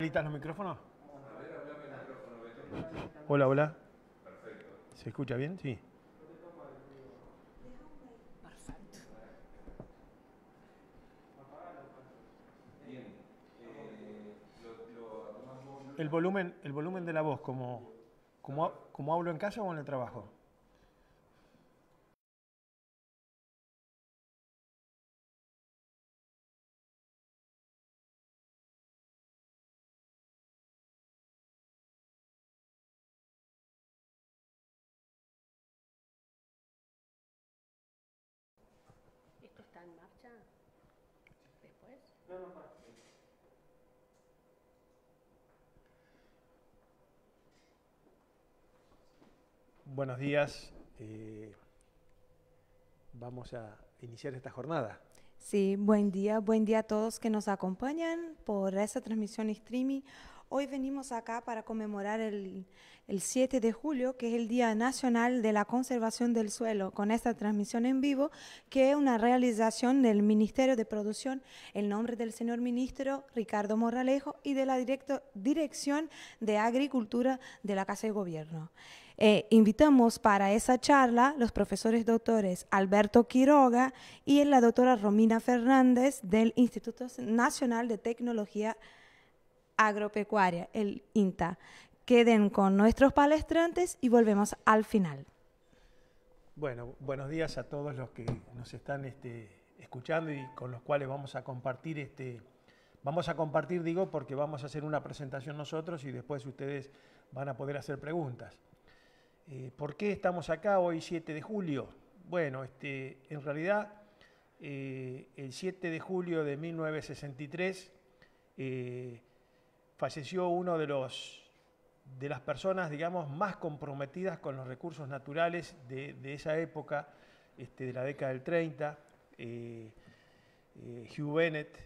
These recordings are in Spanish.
¿Habilitas los micrófonos? Hola, hola. Perfecto. ¿Se escucha bien? Sí. El volumen, el volumen de la voz, como, como, como hablo en casa o en el trabajo. buenos días. Eh, vamos a iniciar esta jornada. Sí, buen día, buen día a todos que nos acompañan por esta transmisión streaming. Hoy venimos acá para conmemorar el, 7 de julio, que es el Día Nacional de la Conservación del Suelo, con esta transmisión en vivo, que es una realización del Ministerio de Producción en nombre del señor ministro Ricardo Morralejo y de la Dirección de Agricultura de la Casa de Gobierno. Eh, invitamos para esa charla los profesores doctores Alberto Quiroga y la doctora Romina Fernández del Instituto Nacional de Tecnología Agropecuaria, el INTA. Queden con nuestros palestrantes y volvemos al final. Bueno, buenos días a todos los que nos están este, escuchando y con los cuales vamos a compartir este, Vamos a compartir, digo, porque vamos a hacer una presentación nosotros y después ustedes van a poder hacer preguntas. Eh, ¿Por qué estamos acá hoy 7 de julio? Bueno, este, en realidad eh, el 7 de julio de 1963 eh, falleció uno de los de las personas, digamos, más comprometidas con los recursos naturales de, esa época, este, de la década del 30. Hugh Bennett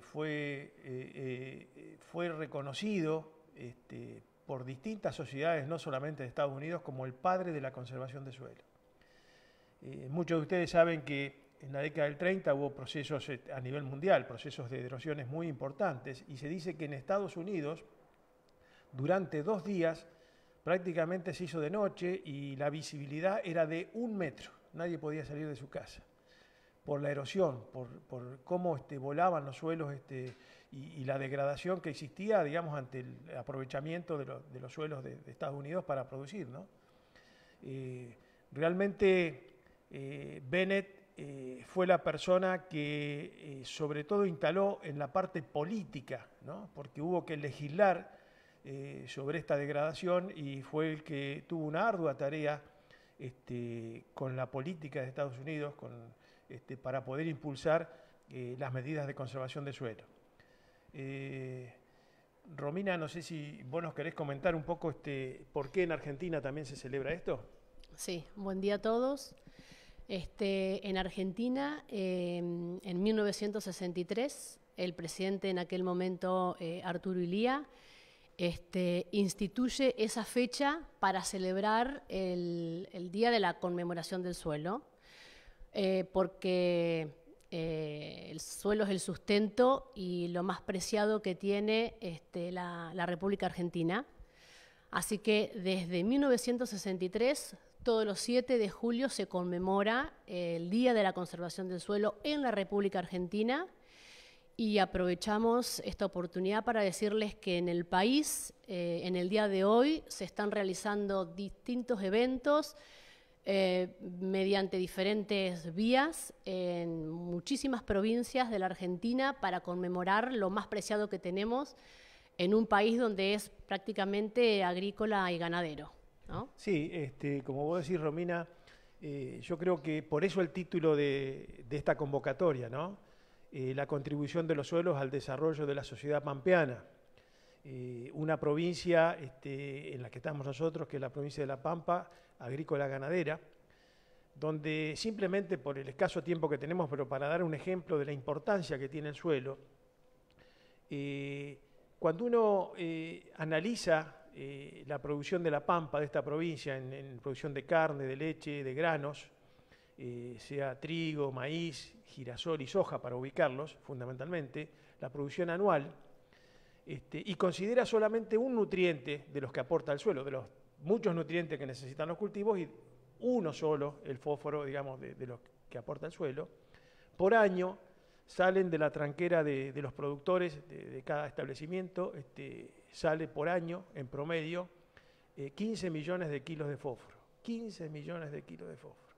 fue, fue reconocido este, por distintas sociedades, no solamente de Estados Unidos, como el padre de la conservación de suelo. Eh, muchos de ustedes saben que en la década del 30 hubo procesos eh, a nivel mundial, procesos de erosiones muy importantes, y se dice que en Estados Unidos, durante dos días, prácticamente se hizo de noche y la visibilidad era de un metro, nadie podía salir de su casa, por la erosión, por, cómo este, volaban los suelos. Este, y, la degradación que existía, digamos, ante el aprovechamiento de, los suelos de, Estados Unidos para producir, ¿no? Eh, realmente eh, Bennett eh, fue la persona que sobre todo instaló en la parte política, ¿no? porque hubo que legislar sobre esta degradación y fue el que tuvo una ardua tarea este, con la política de Estados Unidos este, para poder impulsar las medidas de conservación de suelo. Eh, Romina, no sé si vos nos querés comentar un poco este, por qué en Argentina también se celebra esto. Sí, buen día a todos. Este, en Argentina, em, en 1963, el presidente en aquel momento, eh, Arturo Ilía, este, instituye esa fecha para celebrar el, Día de la Conmemoración del Suelo, eh, porque eh, el suelo es el sustento y lo más preciado que tiene este, la, República Argentina. Así que desde 1963, todos los 7 de julio se conmemora el Día de la Conservación del Suelo en la República Argentina y aprovechamos esta oportunidad para decirles que en el país, eh, en el día de hoy, se están realizando distintos eventos eh, mediante diferentes vías en muchísimas provincias de la Argentina para conmemorar lo más preciado que tenemos en un país donde es prácticamente agrícola y ganadero. Sí, este, como vos decís, Romina, eh, yo creo que por eso el título de, esta convocatoria, eh, la contribución de los suelos al desarrollo de la sociedad pampeana. una provincia este, en la que estamos nosotros, que es la provincia de La Pampa, agrícola ganadera, donde simplemente por el escaso tiempo que tenemos, pero para dar un ejemplo de la importancia que tiene el suelo, eh, cuando uno eh, analiza eh, la producción de la pampa de esta provincia, en, producción de carne, de leche, de granos, sea trigo, maíz, girasol y soja, para ubicarlos fundamentalmente, la producción anual, este, y considera solamente un nutriente de los que aporta el suelo, de los muchos nutrientes que necesitan los cultivos y uno solo, el fósforo, digamos, de, de los que aporta el suelo, por año salen de la tranquera de, los productores de, cada establecimiento, este, sale por año, en promedio, 15 eh, millones de kilos de fósforo. 15 millones de kilos de fósforo.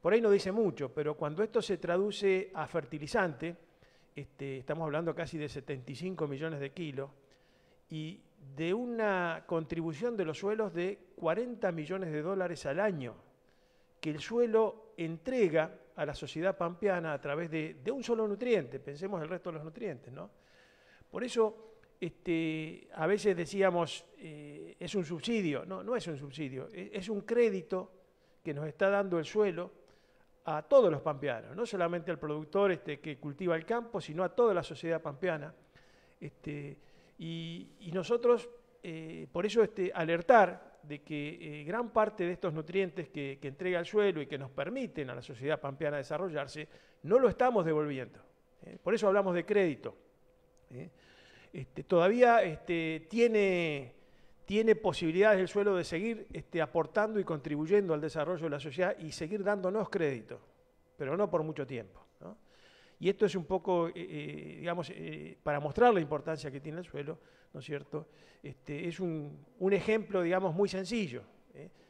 Por ahí no dice mucho, pero cuando esto se traduce a fertilizante, este, estamos hablando casi de 75 millones de kilos, y de una contribución de los suelos de 40 millones de dólares al año que el suelo entrega a la sociedad pampeana a través de, un solo nutriente, pensemos el resto de los nutrientes, ¿no? Por eso, este, a veces decíamos, eh, es un subsidio, no, no es un subsidio, e, es, un crédito que nos está dando el suelo a todos los pampeanos, no solamente al productor este, que cultiva el campo, sino a toda la sociedad pampeana. Este, y, nosotros, eh, por eso este alertar de que eh, gran parte de estos nutrientes que, entrega el suelo y que nos permiten a la sociedad pampeana desarrollarse, no lo estamos devolviendo. ¿eh? Por eso hablamos de crédito. Este, todavía este, tiene, tiene posibilidades el suelo de seguir aportando y contribuyendo al desarrollo de la sociedad y seguir dándonos crédito, pero no por mucho tiempo. Y esto es un poco, eh, eh, digamos, eh, para mostrar la importancia que tiene el suelo, ¿no es cierto? Este, es un, ejemplo, digamos, muy sencillo,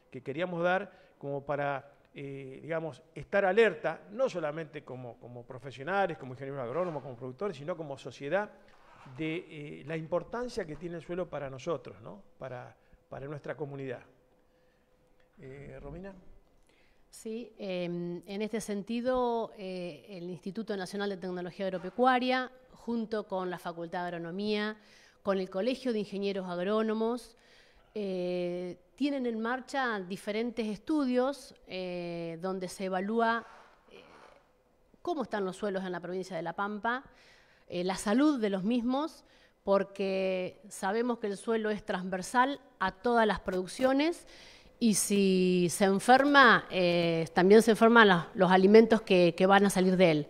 que queríamos dar como para, digamos, estar alerta, no solamente como, profesionales, como ingenieros agrónomos, como productores, sino como sociedad, de la importancia que tiene el suelo para nosotros, ¿no? Para, para nuestra comunidad. Romina. ¿sí? Em, en este sentido, eh, el Instituto Nacional de Tecnología Agropecuaria, junto con la Facultad de Agronomía, con el Colegio de Ingenieros Agrónomos, eh, tienen en marcha diferentes estudios eh, donde se evalúa cómo están los suelos en la provincia de La Pampa, la salud de los mismos, porque sabemos que el suelo es transversal a todas las producciones y si se enferma, eh, también se enferman los, alimentos que, van a salir de él.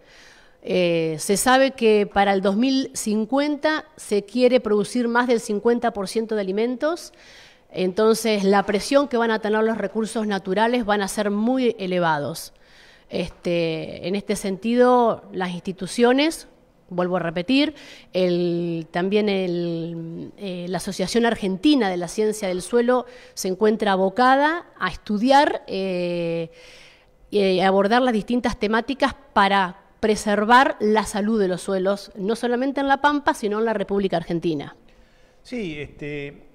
Eh, se sabe que para el 2050 se quiere producir más del 50% de alimentos, entonces la presión que van a tener los recursos naturales van a ser muy elevados. Este, en este sentido, las instituciones vuelvo a repetir, también eh, la Asociación Argentina de la Ciencia del Suelo se encuentra abocada a estudiar eh, y eh, abordar las distintas temáticas para preservar la salud de los suelos, no solamente en La Pampa, sino en la República Argentina. Sí, este,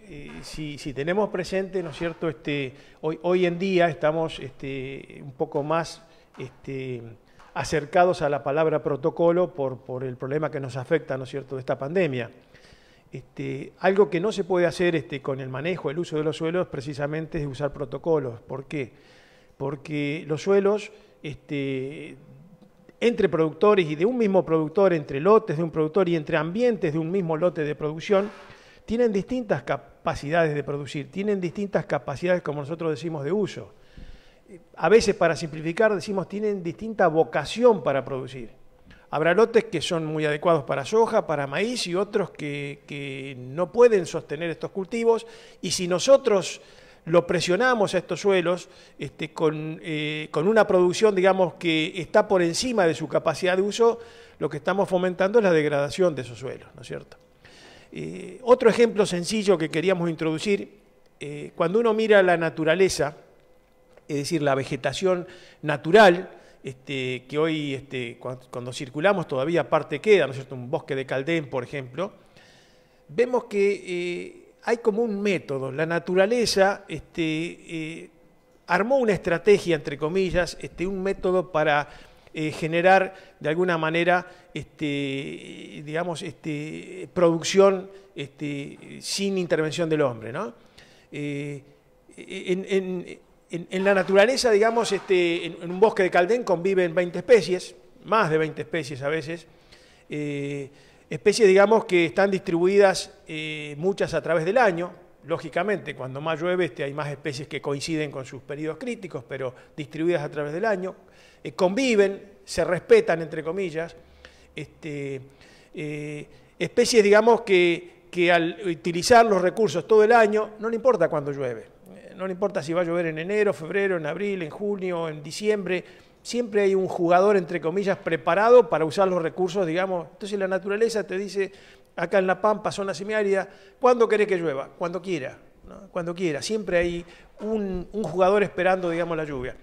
si, tenemos presente, ¿no es cierto? Este, hoy, en día estamos este, un poco más... Este, acercados a la palabra protocolo por, por el problema que nos afecta, ¿no es cierto?, de esta pandemia. Este, algo que no se puede hacer este, con el manejo, el uso de los suelos, precisamente es usar protocolos. ¿Por qué? Porque los suelos, este, entre productores y de un mismo productor, entre lotes de un productor y entre ambientes de un mismo lote de producción, tienen distintas capacidades de producir, tienen distintas capacidades, como nosotros decimos, de uso a veces para simplificar decimos tienen distinta vocación para producir. Habrá lotes que son muy adecuados para soja, para maíz y otros que, no pueden sostener estos cultivos. Y si nosotros lo presionamos a estos suelos este, eh, con, una producción, digamos, que está por encima de su capacidad de uso, lo que estamos fomentando es la degradación de esos suelos, ¿no es cierto? Eh, otro ejemplo sencillo que queríamos introducir, eh, cuando uno mira la naturaleza, es decir, la vegetación natural, este, que hoy este, cuando, circulamos todavía parte queda, ¿no es cierto? Un bosque de Caldén, por ejemplo, vemos que eh, hay como un método, la naturaleza este, eh, armó una estrategia, entre comillas, un método para eh, generar de alguna manera, digamos, producción sin intervención del hombre. ¿no? en, en, la naturaleza, digamos, este, en, un bosque de Caldén conviven 20 especies, más de 20 especies a veces, eh, especies, digamos, que están distribuidas eh, muchas a través del año. Lógicamente, cuando más llueve este, hay más especies que coinciden con sus periodos críticos, pero distribuidas a través del año. Eh, conviven, se respetan, entre comillas. Este, especies, digamos, que, que al utilizar los recursos todo el año, no le importa cuando llueve no le importa si va a llover en enero, febrero, en abril, en junio, en diciembre, siempre hay un jugador, entre comillas, preparado para usar los recursos, digamos. Entonces la naturaleza te dice, acá en La Pampa, zona semiárida, ¿cuándo querés que llueva? Cuando quiera, ¿no? cuando quiera. Siempre hay un, jugador esperando, digamos, la lluvia.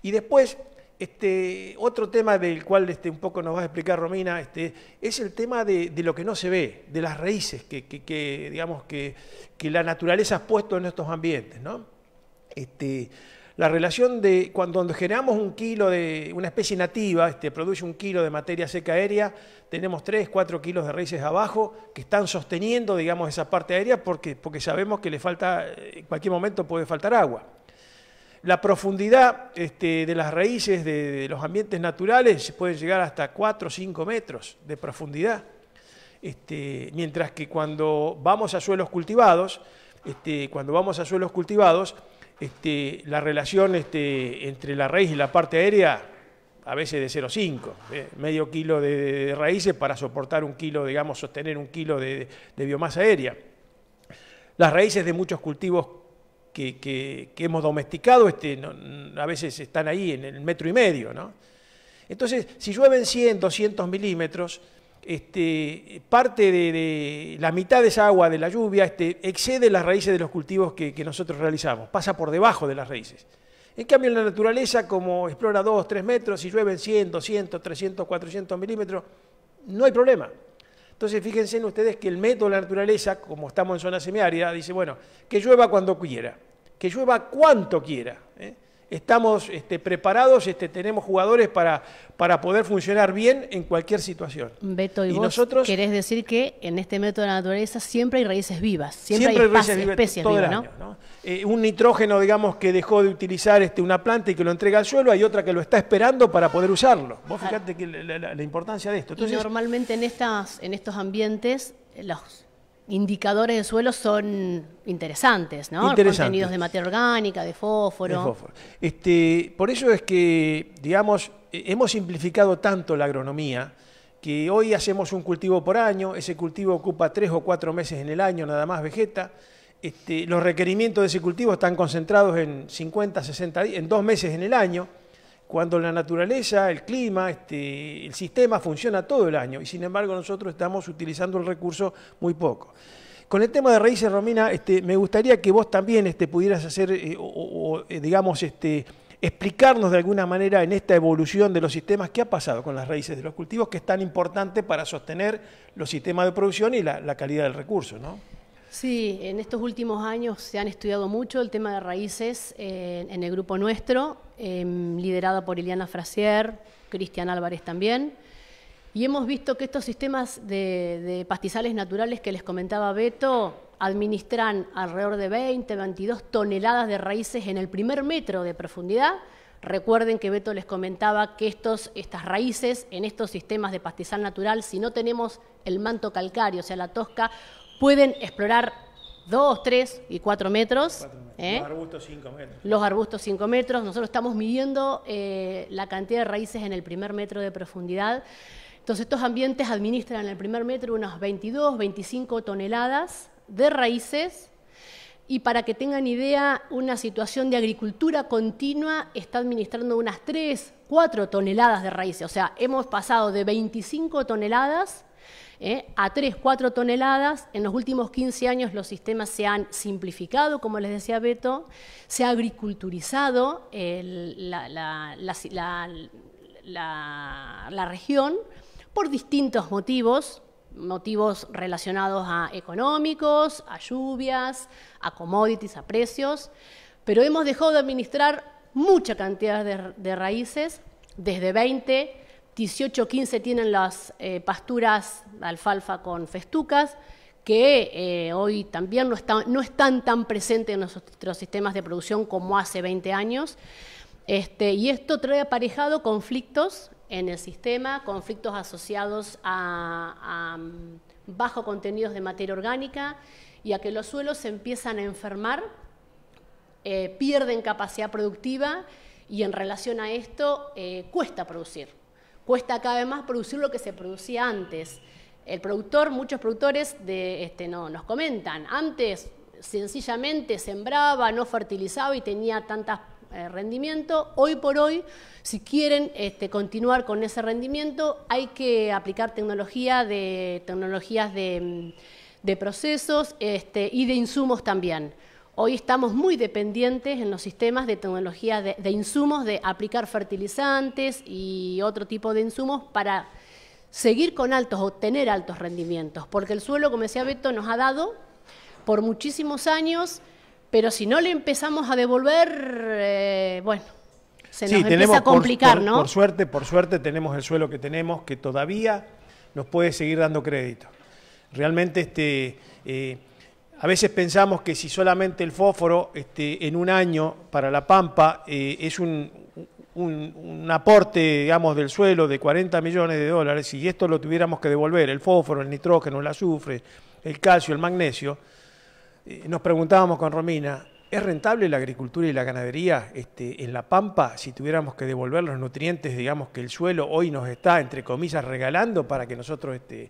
Y después, este, otro tema del cual este, un poco nos va a explicar Romina, este, es el tema de, lo que no se ve, de las raíces que, digamos, que, que la naturaleza ha puesto en estos ambientes, ¿no? Este, la relación de cuando, generamos un kilo de una especie nativa, este, produce un kilo de materia seca aérea, tenemos 3, 4 kilos de raíces abajo que están sosteniendo, digamos, esa parte aérea porque, porque sabemos que le falta, en cualquier momento puede faltar agua. La profundidad este, de las raíces de, los ambientes naturales puede llegar hasta 4 o 5 metros de profundidad. mientras que cuando vamos a suelos cultivados, cuando vamos a suelos cultivados, este, la relación este, entre la raíz y la parte aérea a veces de 0,5, eh, medio kilo de, raíces para soportar un kilo, digamos, sostener un kilo de, biomasa aérea. Las raíces de muchos cultivos que, hemos domesticado este, a veces están ahí en el metro y medio. Entonces, si llueven 100, 200 milímetros, este, parte de, la mitad de esa agua de la lluvia este, excede las raíces de los cultivos que, nosotros realizamos, pasa por debajo de las raíces. En cambio, en la naturaleza, como explora 2, 3 metros, y llueven 100, 200, 300, 400 milímetros, no hay problema. Entonces, fíjense en ustedes que el método de la naturaleza, como estamos en zona semiárida, dice, bueno, que llueva cuando quiera, que llueva cuanto quiera. ¿eh? estamos este, preparados, este, tenemos jugadores para, para poder funcionar bien en cualquier situación. Beto, y, vos nosotros, querés decir que en este método de la naturaleza siempre hay raíces vivas, siempre, hay, especies vivas, un nitrógeno, digamos, que dejó de utilizar este, una planta y que lo entrega al suelo, hay otra que lo está esperando para poder usarlo. Vos fijate que la, importancia de esto. normalmente en, estas, en estos ambientes los indicadores de suelo son interesantes, ¿no? Contenidos de materia orgánica, de fósforo. Este, por eso es que, digamos, eh, hemos simplificado tanto la agronomía que hoy hacemos un cultivo por año, ese cultivo ocupa tres o cuatro meses en el año, nada más vegeta. Este, los requerimientos de ese cultivo están concentrados en 50, 60 días, en dos meses en el año cuando la naturaleza, el clima, este, el sistema funciona todo el año y sin embargo nosotros estamos utilizando el recurso muy poco. Con el tema de raíces, Romina, este, me gustaría que vos también este, pudieras hacer, eh, o, eh, digamos, este, explicarnos de alguna manera en esta evolución de los sistemas qué ha pasado con las raíces de los cultivos, que es tan importante para sostener los sistemas de producción y la, calidad del recurso, ¿no? Sí, en estos últimos años se han estudiado mucho el tema de raíces eh, en el grupo nuestro Em, liderada por Eliana Frasier, Cristian Álvarez también. Y hemos visto que estos sistemas de, pastizales naturales que les comentaba Beto administran alrededor de 20, 22 toneladas de raíces en el primer metro de profundidad. Recuerden que Beto les comentaba que estos, estas raíces en estos sistemas de pastizal natural, si no tenemos el manto calcáreo, o sea, la tosca, pueden explorar 2, 3 y 4 4 metros ¿Eh? Los arbustos 5 metros. Nosotros estamos midiendo eh, la cantidad de raíces en el primer metro de profundidad. Entonces, estos ambientes administran en el primer metro unas 22, 25 toneladas de raíces. Y para que tengan idea, una situación de agricultura continua está administrando unas 3, 4 toneladas de raíces. O sea, hemos pasado de 25 toneladas ¿eh? a 3, 4 toneladas. En los últimos 15 años los sistemas se han simplificado, como les decía Beto, se ha agriculturizado la, región por distintos motivos, motivos relacionados a económicos, a lluvias, a commodities, a precios, pero hemos dejado de administrar mucha cantidad de raíces, desde 20 18-15 tienen las eh, pasturas alfalfa con festucas, que eh, hoy también no, no, están tan presentes en nuestros sistemas de producción como hace 20 años. Este, y esto trae aparejado conflictos en el sistema, conflictos asociados a, a mm, bajo contenidos de materia orgánica y a que los suelos se empiezan a enfermar, eh, pierden capacidad productiva y en relación a esto cuesta producir cuesta cada vez más producir lo que se producía antes. El productor, muchos productores de, este, no, nos comentan, antes sencillamente sembraba, no fertilizaba y tenía tantas rendimientos, eh, rendimiento. Hoy por hoy, si quieren este, continuar con ese rendimiento, hay que aplicar tecnologías de, procesos este, y de insumos también. Hoy estamos muy dependientes en los sistemas de tecnología de, insumos, de aplicar fertilizantes y otro tipo de insumos para seguir con altos, obtener altos rendimientos, porque el suelo, como decía Beto, nos ha dado por muchísimos años, pero si no le empezamos a devolver, eh, bueno, se nos empieza a complicar, ¿no? Por, suerte, por suerte tenemos el suelo que tenemos, que todavía nos puede seguir dando crédito. Realmente este... Eh, a veces pensamos que si solamente el fósforo este, en un año para la pampa eh, es un, aporte, digamos, del suelo de 40 millones de dólares, si esto lo tuviéramos que devolver, el fósforo, el nitrógeno, el azufre, el calcio, el magnesio, eh, nos preguntábamos con Romina, ¿Es rentable la agricultura y la ganadería este, en La Pampa si tuviéramos que devolver los nutrientes, digamos, que el suelo hoy nos está, entre comillas, regalando para que nosotros este,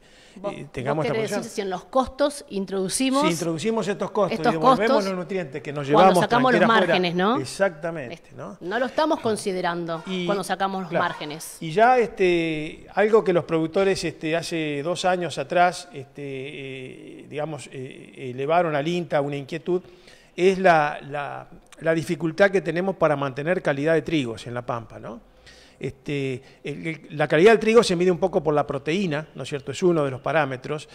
eh, tengamos vos esta decir, si en los costos introducimos... Si introducimos estos costos y devolvemos los nutrientes que nos llevamos... Cuando sacamos los márgenes, ¿no? Exactamente, ¿no? lo estamos considerando cuando sacamos los márgenes. Y ya este, algo que los productores este, hace dos años atrás, este, eh, digamos, eh, elevaron al INTA una inquietud es la, la, dificultad que tenemos para mantener calidad de trigos en la pampa, ¿no? Este, la calidad del trigo se mide un poco por la proteína, ¿no es cierto? Es uno de los parámetros.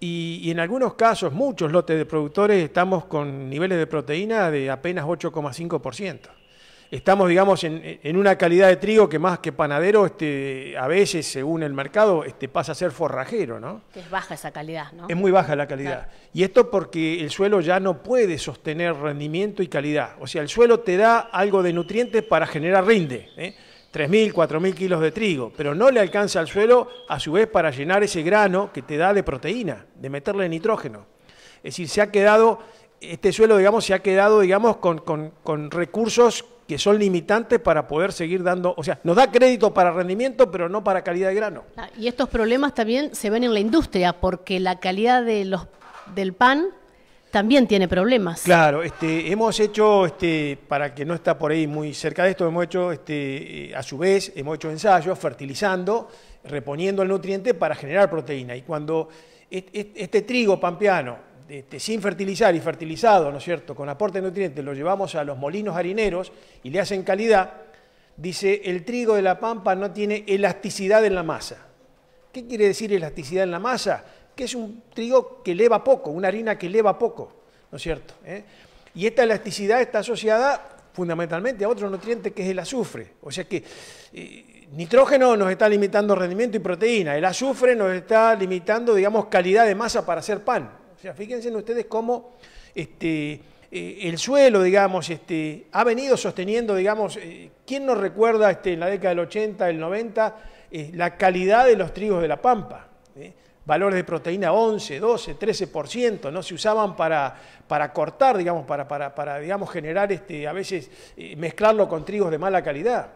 Y, y en algunos casos, muchos lotes de productores estamos con niveles de proteína de apenas 8,5% estamos, digamos, en, una calidad de trigo que más que panadero, este, a veces, según el mercado, este, pasa a ser forrajero, ¿no? es baja esa calidad, ¿no? Es muy baja la calidad. Y esto porque el suelo ya no puede sostener rendimiento y calidad. O sea, el suelo te da algo de nutrientes para generar rinde, ¿eh? 3.000, 4.000 kilos de trigo, pero no le alcanza al suelo a su vez para llenar ese grano que te da de proteína, de meterle nitrógeno. Es decir, se ha quedado, este suelo, digamos, se ha quedado, digamos, con, con, con recursos que son limitantes para poder seguir dando, o sea, nos da crédito para rendimiento, pero no para calidad de grano. Ah, y estos problemas también se ven en la industria, porque la calidad del pan también tiene problemas. Claro, este, hemos hecho, este, para que no está por ahí muy cerca de esto, hemos hecho, este, eh, a su vez, hemos hecho ensayos fertilizando, reponiendo el nutriente para generar proteína. Y cuando este trigo pampeano este, sin fertilizar y fertilizado, ¿no es cierto?, con aporte de nutrientes, lo llevamos a los molinos harineros y le hacen calidad, dice, el trigo de la pampa no tiene elasticidad en la masa. ¿Qué quiere decir elasticidad en la masa? Que es un trigo que eleva poco, una harina que eleva poco, ¿no es cierto? ¿Eh? Y esta elasticidad está asociada fundamentalmente a otro nutriente que es el azufre. O sea que eh, nitrógeno nos está limitando rendimiento y proteína, el azufre nos está limitando, digamos, calidad de masa para hacer pan fíjense ustedes cómo este, eh, el suelo, digamos, este, ha venido sosteniendo, digamos, eh, ¿quién nos recuerda este, en la década del 80, del 90, eh, la calidad de los trigos de la pampa? Valores de proteína 11, 12, 13%, ¿no? Se usaban para, para cortar, digamos, para, para, digamos, generar, a veces, mezclarlo con trigos de mala calidad.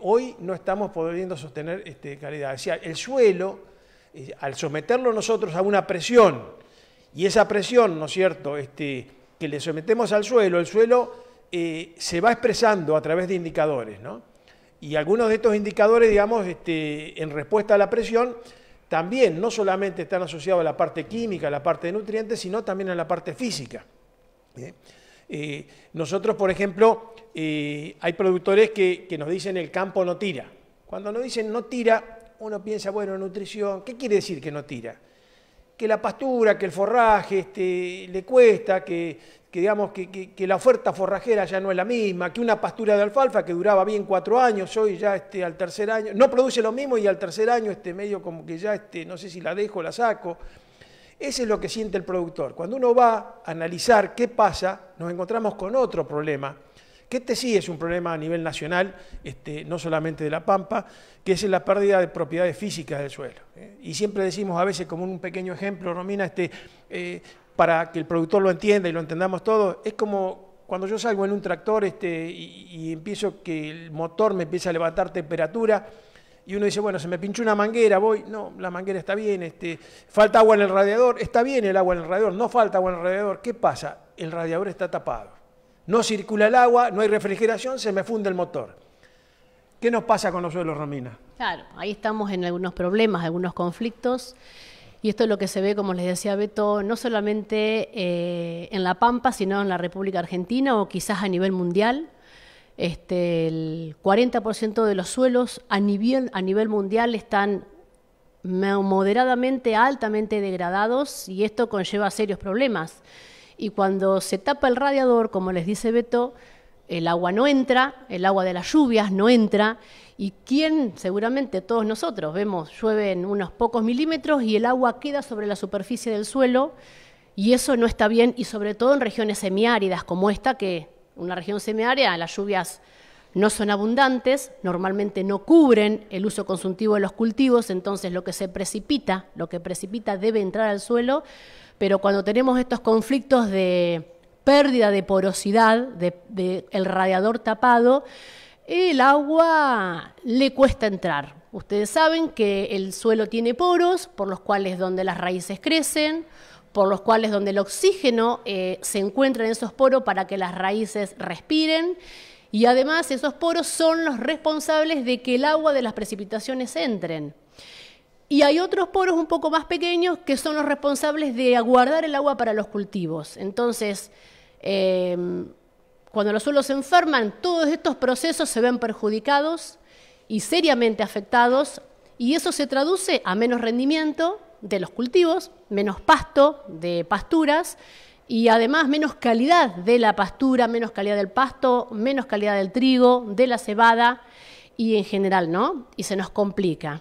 hoy no estamos pudiendo sostener calidad. el suelo, al someterlo nosotros a una presión y esa presión, ¿no es cierto?, este, que le sometemos al suelo, el suelo eh, se va expresando a través de indicadores, ¿no? Y algunos de estos indicadores, digamos, este, en respuesta a la presión, también no solamente están asociados a la parte química, a la parte de nutrientes, sino también a la parte física. Eh, nosotros, por ejemplo, eh, hay productores que, que, nos dicen el campo no tira. Cuando nos dicen no tira, uno piensa, bueno, nutrición, ¿qué quiere decir que no tira? que la pastura, que el forraje este, le cuesta, que, digamos que, que, que, la oferta forrajera ya no es la misma, que una pastura de alfalfa que duraba bien cuatro años, hoy ya este, al tercer año, no produce lo mismo y al tercer año este, medio como que ya este, no sé si la dejo, o la saco. Ese es lo que siente el productor. Cuando uno va a analizar qué pasa, nos encontramos con otro problema, que este sí es un problema a nivel nacional, este, no solamente de La Pampa, que es la pérdida de propiedades físicas del suelo. ¿eh? Y siempre decimos a veces, como un pequeño ejemplo, Romina, este, eh, para que el productor lo entienda y lo entendamos todos, es como cuando yo salgo en un tractor este, y, empiezo que el motor me empieza a levantar temperatura, y uno dice, bueno, se me pinchó una manguera, voy, no, la manguera está bien, este, falta agua en el radiador, está bien el agua en el radiador, no falta agua en el radiador, ¿qué pasa? El radiador está tapado no circula el agua, no hay refrigeración, se me funde el motor. ¿Qué nos pasa con los suelos, Romina? Claro, ahí estamos en algunos problemas, algunos conflictos. Y esto es lo que se ve, como les decía Beto, no solamente eh, en La Pampa, sino en la República Argentina o quizás a nivel mundial. Este, el 40% de los suelos a nivel, a nivel mundial están moderadamente, altamente degradados y esto conlleva serios problemas y cuando se tapa el radiador, como les dice Beto, el agua no entra, el agua de las lluvias no entra, y quién, seguramente todos nosotros, vemos, llueve en unos pocos milímetros y el agua queda sobre la superficie del suelo, y eso no está bien, y sobre todo en regiones semiáridas como esta, que una región semiárea, las lluvias no son abundantes, normalmente no cubren el uso consultivo de los cultivos, entonces lo que se precipita, lo que precipita debe entrar al suelo, pero cuando tenemos estos conflictos de pérdida de porosidad, de, el radiador tapado, el agua le cuesta entrar. Ustedes saben que el suelo tiene poros, por los cuales donde las raíces crecen, por los cuales donde el oxígeno eh, se encuentra en esos poros para que las raíces respiren. Y además esos poros son los responsables de que el agua de las precipitaciones entren. Y hay otros poros un poco más pequeños que son los responsables de aguardar el agua para los cultivos. Entonces, em, cuando los suelos se enferman, todos estos procesos se ven perjudicados y seriamente afectados, y eso se traduce a menos rendimiento de los cultivos, menos pasto de pasturas, y además menos calidad de la pastura, menos calidad del pasto, menos calidad del trigo, de la cebada y en general, ¿no? Y se nos complica.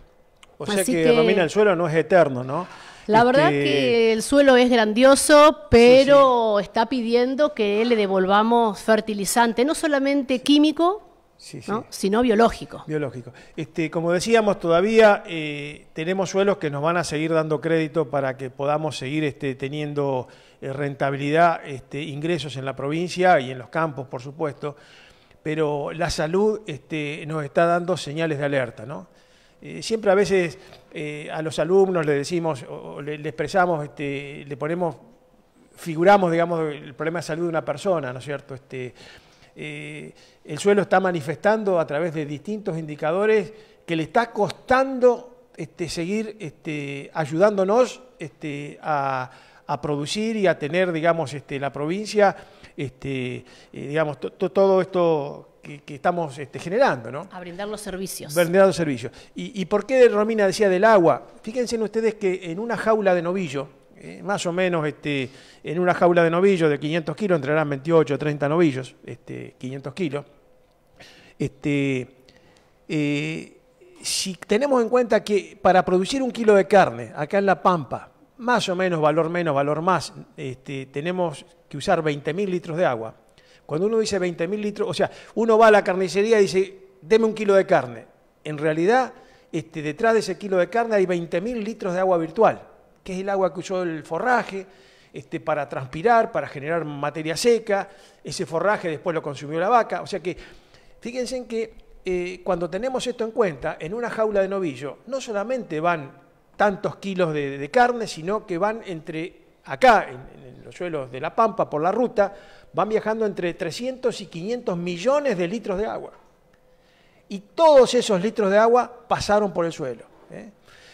O sea que, que el suelo no es eterno, ¿no? La verdad este, que el suelo es grandioso, pero está pidiendo que le devolvamos fertilizante, no solamente químico, sino biológico. Biológico. Este, como decíamos, todavía eh, tenemos suelos que nos van a seguir dando crédito para que podamos seguir este, teniendo eh, rentabilidad, este, ingresos en la provincia y en los campos, por supuesto, pero la salud este, nos está dando señales de alerta, ¿no? Eh, siempre a veces eh, a los alumnos le decimos o le, expresamos, este, le ponemos, figuramos, digamos, el problema de salud de una persona, ¿no es cierto? Este, eh, el suelo está manifestando a través de distintos indicadores que le está costando este, seguir este, ayudándonos este, a, producir y a tener, digamos, este la provincia, este digamos, todo esto que, estamos este, generando. ¿no? A brindar los servicios. Brindar los servicios. Y, por qué Romina decía del agua? Fíjense ustedes que en una jaula de novillo, eh, más o menos este, en una jaula de novillo de 500 kilos, entrarán 28 o 30 novillos, este, 500 kilos. Este, eh, si tenemos en cuenta que para producir un kilo de carne acá en La Pampa, más o menos, valor menos, valor más, este, tenemos que usar 20.000 litros de agua. Cuando uno dice 20.000 litros, o sea, uno va a la carnicería y dice, deme un kilo de carne. En realidad, este, detrás de ese kilo de carne hay 20.000 litros de agua virtual, que es el agua que usó el forraje este, para transpirar, para generar materia seca. Ese forraje después lo consumió la vaca. O sea que, fíjense en que eh, cuando tenemos esto en cuenta, en una jaula de novillo, no solamente van tantos kilos de, carne, sino que van entre acá, en los suelos de La Pampa, por la ruta, van viajando entre 300 y 500 millones de litros de agua. Y todos esos litros de agua pasaron por el suelo. ¿eh?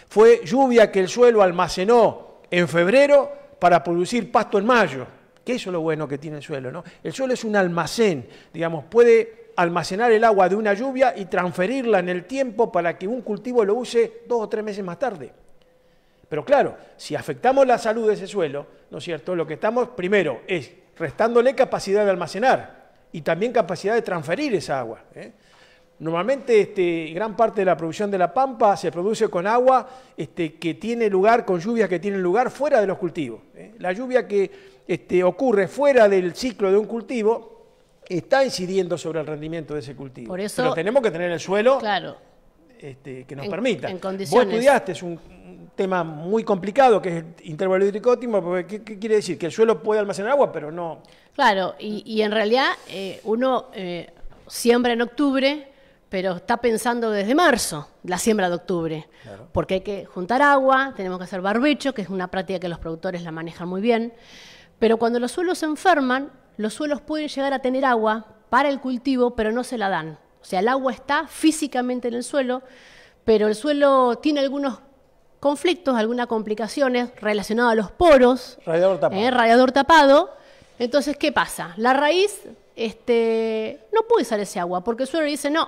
Fue lluvia que el suelo almacenó en febrero para producir pasto en mayo, que eso es lo bueno que tiene el suelo. ¿no? El suelo es un almacén, digamos, puede almacenar el agua de una lluvia y transferirla en el tiempo para que un cultivo lo use dos o tres meses más tarde. Pero claro, si afectamos la salud de ese suelo, ¿no es cierto? Lo que estamos primero es restándole capacidad de almacenar y también capacidad de transferir esa agua. ¿eh? Normalmente este, gran parte de la producción de la pampa se produce con agua este, que tiene lugar, con lluvias que tienen lugar fuera de los cultivos. ¿eh? La lluvia que este, ocurre fuera del ciclo de un cultivo está incidiendo sobre el rendimiento de ese cultivo. Por eso, Pero tenemos que tener el suelo claro, este, que nos permita. En estudiaste un, tema muy complicado que es el intervalo hídrico porque ¿qué, quiere decir? Que el suelo puede almacenar agua, pero no. Claro, y, en realidad eh, uno eh, siembra en octubre, pero está pensando desde marzo la siembra de octubre, porque hay que juntar agua, tenemos que hacer barbecho, que es una práctica que los productores la manejan muy bien, pero cuando los suelos se enferman, los suelos pueden llegar a tener agua para el cultivo, pero no se la dan. O sea, el agua está físicamente en el suelo, pero el suelo tiene algunos conflictos, algunas complicaciones relacionadas a los poros. Radiador eh, tapado. radiador tapado. Entonces, ¿qué pasa? La raíz este, no puede usar ese agua porque el suelo dice, no,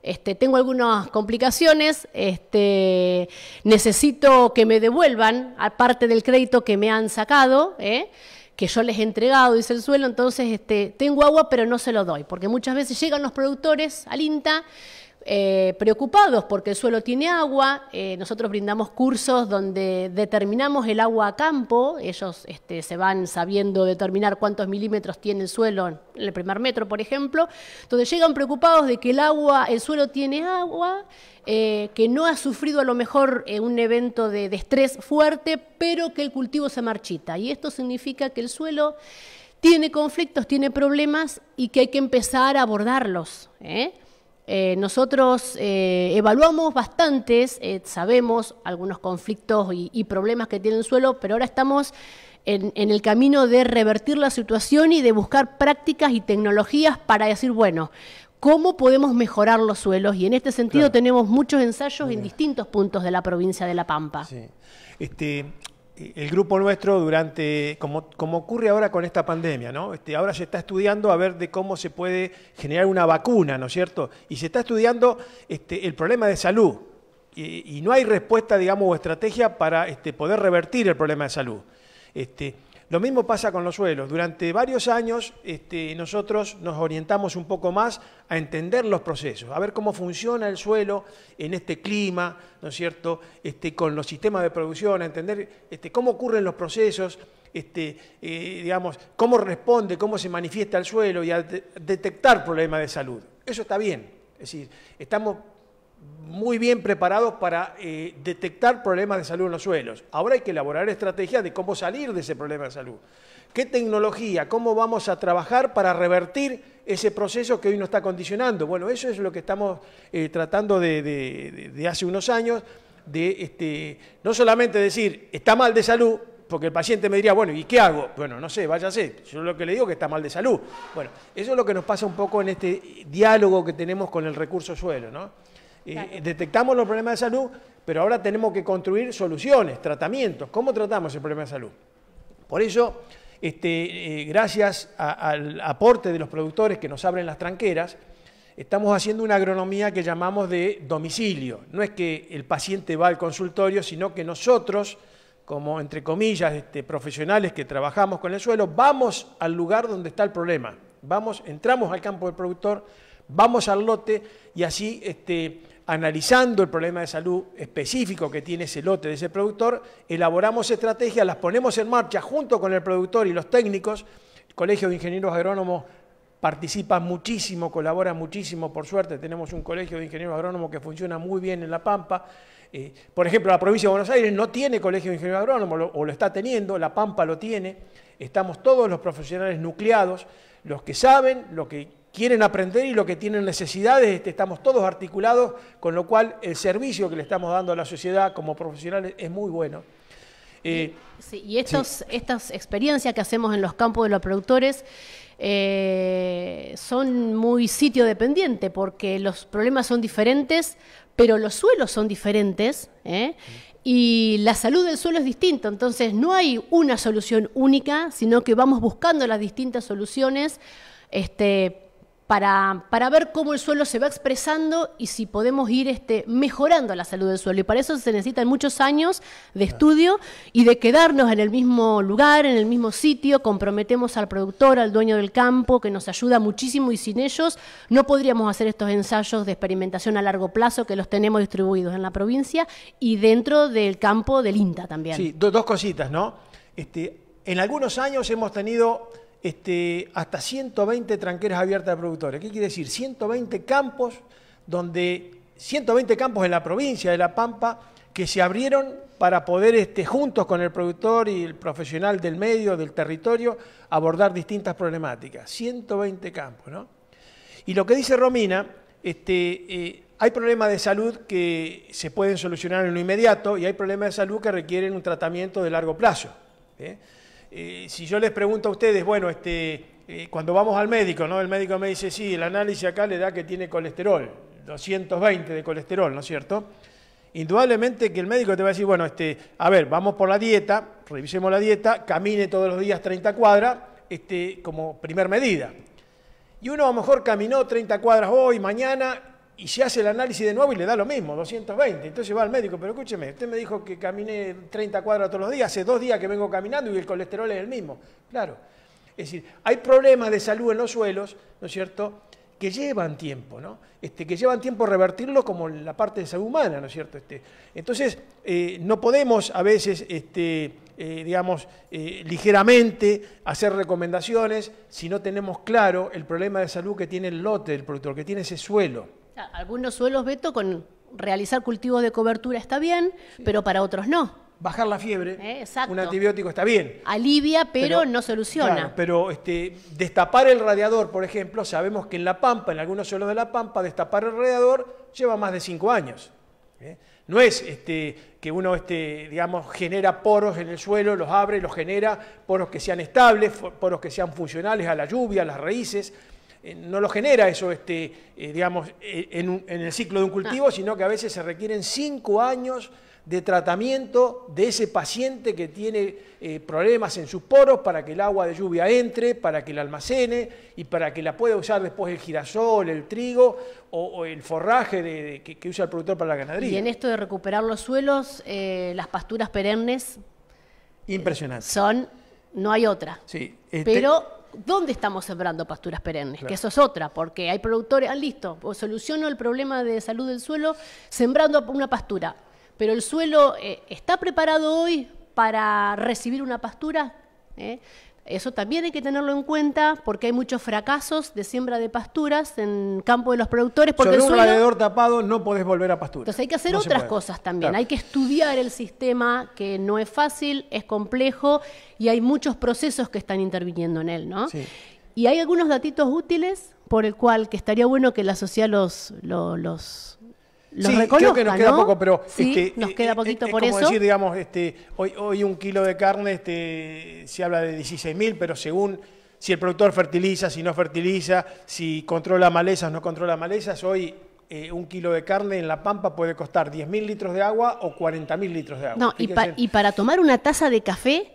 este, tengo algunas complicaciones, este, necesito que me devuelvan aparte del crédito que me han sacado, ¿eh? que yo les he entregado, dice el suelo, entonces este, tengo agua pero no se lo doy, porque muchas veces llegan los productores al INTA eh, preocupados porque el suelo tiene agua. Eh, nosotros brindamos cursos donde determinamos el agua a campo. Ellos este, se van sabiendo determinar cuántos milímetros tiene el suelo en el primer metro, por ejemplo. Entonces llegan preocupados de que el agua, el suelo tiene agua, eh, que no ha sufrido a lo mejor un evento de, de estrés fuerte, pero que el cultivo se marchita. Y esto significa que el suelo tiene conflictos, tiene problemas y que hay que empezar a abordarlos. ¿eh? Eh, nosotros eh, evaluamos bastantes, eh, sabemos algunos conflictos y, problemas que tiene el suelo, pero ahora estamos en, el camino de revertir la situación y de buscar prácticas y tecnologías para decir, bueno, ¿cómo podemos mejorar los suelos? Y en este sentido tenemos muchos ensayos en distintos puntos de la provincia de La Pampa. Sí. Este, el grupo nuestro durante, como, ocurre ahora con esta pandemia, ¿no? Este, ahora se está estudiando a ver de cómo se puede generar una vacuna, ¿no es cierto? Y se está estudiando este, el problema de salud. Y, no hay respuesta, digamos, o estrategia para este, poder revertir el problema de salud. Lo mismo pasa con los suelos. Durante varios años este, nosotros nos orientamos un poco más a entender los procesos, a ver cómo funciona el suelo en este clima, ¿no es cierto?, este, con los sistemas de producción, a entender este, cómo ocurren los procesos, eh, digamos, cómo responde, cómo se manifiesta el suelo y a detectar problemas de salud. Eso está bien. Es decir, estamos muy bien preparados para eh, detectar problemas de salud en los suelos. Ahora hay que elaborar estrategias de cómo salir de ese problema de salud. ¿Qué tecnología? ¿Cómo vamos a trabajar para revertir ese proceso que hoy nos está condicionando? Bueno, eso es lo que estamos eh, tratando de, hace unos años, de este, no solamente decir, está mal de salud, porque el paciente me diría, bueno, ¿y qué hago? Bueno, no sé, váyase. Yo lo que le digo es que está mal de salud. Bueno, eso es lo que nos pasa un poco en este diálogo que tenemos con el recurso suelo, ¿no? Eh, eh, detectamos los problemas de salud, pero ahora tenemos que construir soluciones, tratamientos. ¿Cómo tratamos el problema de salud? Por eso, este, eh, gracias al aporte de los productores que nos abren las tranqueras, estamos haciendo una agronomía que llamamos de domicilio. No es que el paciente va al consultorio, sino que nosotros, como entre comillas, este, profesionales que trabajamos con el suelo, vamos al lugar donde está el problema. Vamos, entramos al campo del productor, vamos al lote y así este, analizando el problema de salud específico que tiene ese lote de ese productor, elaboramos estrategias, las ponemos en marcha junto con el productor y los técnicos. El Colegio de Ingenieros Agrónomos participa muchísimo, colabora muchísimo, por suerte tenemos un Colegio de Ingenieros Agrónomos que funciona muy bien en La Pampa. Eh, por ejemplo, la provincia de Buenos Aires no tiene Colegio de Ingenieros Agrónomos, o lo está teniendo, La Pampa lo tiene. Estamos todos los profesionales nucleados, los que saben, lo que quieren aprender y lo que tienen necesidades, este, estamos todos articulados, con lo cual el servicio que le estamos dando a la sociedad como profesionales es muy bueno. y eh, estas experiencias que hacemos en los campos de los productores eh, son muy sitio dependiente porque los problemas son diferentes, pero los suelos son diferentes. ¿eh? Y la salud del suelo es distinta, entonces no hay una solución única, sino que vamos buscando las distintas soluciones este, para, para, ver cómo el suelo se va expresando y si podemos ir este, mejorando la salud del suelo. Y para eso se necesitan muchos años de estudio y de quedarnos en el mismo lugar, en el mismo sitio. Comprometemos al productor, al dueño del campo, que nos ayuda muchísimo y sin ellos no podríamos hacer estos ensayos de experimentación a largo plazo que los tenemos distribuidos en la provincia y dentro del campo del INTA también. Sí, dos cositas, ¿no? Este, en algunos años hemos tenido este, hasta 120 tranqueras abiertas de productores. ¿Qué quiere decir? 120 campos donde 120 campos en la provincia de La Pampa que se abrieron para poder este, juntos con el productor y el profesional del medio, del territorio, abordar distintas problemáticas. 120 campos, ¿no? Y lo que dice Romina, este, eh, hay problemas de salud que se pueden solucionar en lo inmediato y hay problemas de salud que requieren un tratamiento de largo plazo. ¿eh? Eh, si yo les pregunto a ustedes, bueno, este, eh, cuando vamos al médico, ¿no? El médico me dice, sí, el análisis acá le da que tiene colesterol, 220 de colesterol, ¿no es cierto? Indudablemente que el médico te va a decir, bueno, este, a ver, vamos por la dieta, revisemos la dieta, camine todos los días 30 cuadras, este, como primer medida. Y uno a lo mejor caminó 30 cuadras hoy, mañana, y se hace el análisis de nuevo y le da lo mismo, 220. Entonces va al médico, pero escúcheme, usted me dijo que caminé 30 cuadras todos los días, hace dos días que vengo caminando y el colesterol es el mismo. Claro. Es decir, hay problemas de salud en los suelos, ¿no es cierto?, que llevan tiempo, ¿no? Este, que llevan tiempo revertirlo como la parte de salud humana, ¿no es cierto? Este, entonces, eh, no podemos a veces, este, eh, digamos, eh, ligeramente hacer recomendaciones si no tenemos claro el problema de salud que tiene el lote del productor, que tiene ese suelo. Algunos suelos, Beto, con realizar cultivos de cobertura está bien, pero para otros no. Bajar la fiebre, eh, un antibiótico está bien. Alivia, pero, no soluciona. pero este, destapar el radiador, por ejemplo, sabemos que en La Pampa, en algunos suelos de La Pampa, destapar el radiador lleva más de cinco años. ¿eh? No es este, que uno este, digamos, genera poros en el suelo, los abre, los genera, poros que sean estables, poros que sean funcionales a la lluvia, a las raíces. Eh, no lo genera eso, este, eh, digamos, eh, en, el ciclo de un cultivo, ah. sino que a veces se requieren cinco años de tratamiento de ese paciente que tiene problemas en sus poros para que el agua de lluvia entre, para que la almacene y para que la pueda usar después el girasol, el trigo o, el forraje que, usa el productor para la ganadería. Y en esto de recuperar los suelos, las pasturas perennes... Impresionante. Son, no hay otra. Sí. Este Pero dónde estamos sembrando pasturas perennes, que eso es otra, porque hay productores, ah, listo, soluciono el problema de salud del suelo sembrando una pastura, pero el suelo eh, está preparado hoy para recibir una pastura. ¿Eh? Eso también hay que tenerlo en cuenta porque hay muchos fracasos de siembra de pasturas en campo de los productores. Porque Sobre un vendedor tapado no podés volver a pasturas. Entonces hay que hacer otras cosas también. Hay que estudiar el sistema que no es fácil, es complejo y hay muchos procesos que están interviniendo en él, ¿no? Y hay algunos datitos útiles por el cual que estaría bueno que la sociedad los, los sí, creo que nos queda poco, pero este, nos queda eh, eh, poquito es, es como decir, digamos, este, hoy, un kilo de carne este, se habla de 16.000, pero según si el productor fertiliza, si no fertiliza, si controla malezas, no controla malezas, hoy eh, un kilo de carne en la pampa puede costar 10 mil litros de agua o 40 mil litros de agua. No, y, para tomar una taza de café